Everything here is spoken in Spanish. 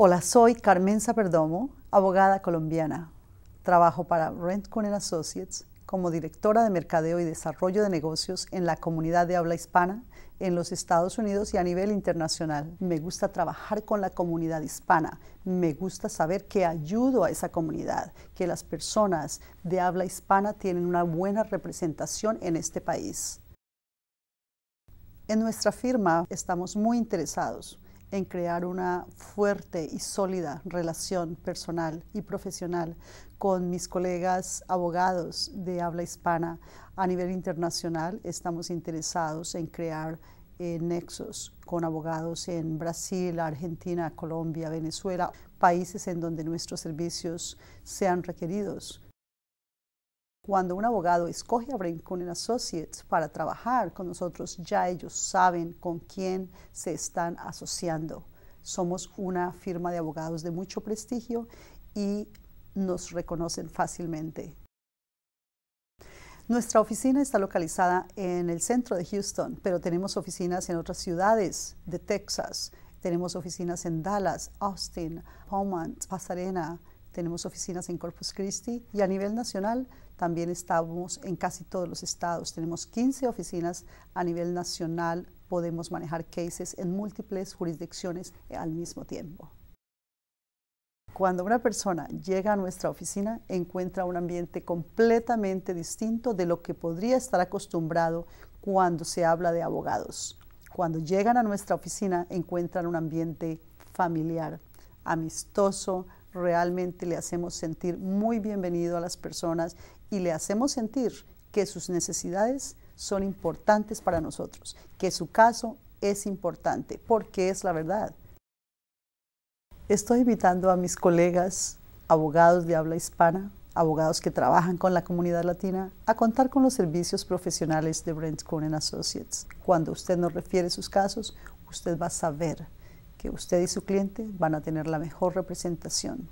Hola, soy Carmen Perdomo, abogada colombiana. Trabajo para Rent Associates como directora de mercadeo y desarrollo de negocios en la comunidad de habla hispana en los Estados Unidos y a nivel internacional. Me gusta trabajar con la comunidad hispana, me gusta saber que ayudo a esa comunidad, que las personas de habla hispana tienen una buena representación en este país. En nuestra firma estamos muy interesados en crear una fuerte y sólida relación personal y profesional con mis colegas abogados de habla hispana a nivel internacional. Estamos interesados en crear eh, nexos con abogados en Brasil, Argentina, Colombia, Venezuela, países en donde nuestros servicios sean requeridos cuando un abogado escoge a Brincon Associates para trabajar con nosotros, ya ellos saben con quién se están asociando. Somos una firma de abogados de mucho prestigio y nos reconocen fácilmente. Nuestra oficina está localizada en el centro de Houston, pero tenemos oficinas en otras ciudades de Texas. Tenemos oficinas en Dallas, Austin, Beaumont, Pasadena, tenemos oficinas en Corpus Christi y a nivel nacional también estamos en casi todos los estados. Tenemos 15 oficinas a nivel nacional, podemos manejar cases en múltiples jurisdicciones al mismo tiempo. Cuando una persona llega a nuestra oficina, encuentra un ambiente completamente distinto de lo que podría estar acostumbrado cuando se habla de abogados. Cuando llegan a nuestra oficina, encuentran un ambiente familiar, amistoso, realmente le hacemos sentir muy bienvenido a las personas y le hacemos sentir que sus necesidades son importantes para nosotros, que su caso es importante, porque es la verdad. Estoy invitando a mis colegas, abogados de habla hispana, abogados que trabajan con la comunidad latina, a contar con los servicios profesionales de Brent Cohen Associates. Cuando usted nos refiere sus casos, usted va a saber que usted y su cliente van a tener la mejor representación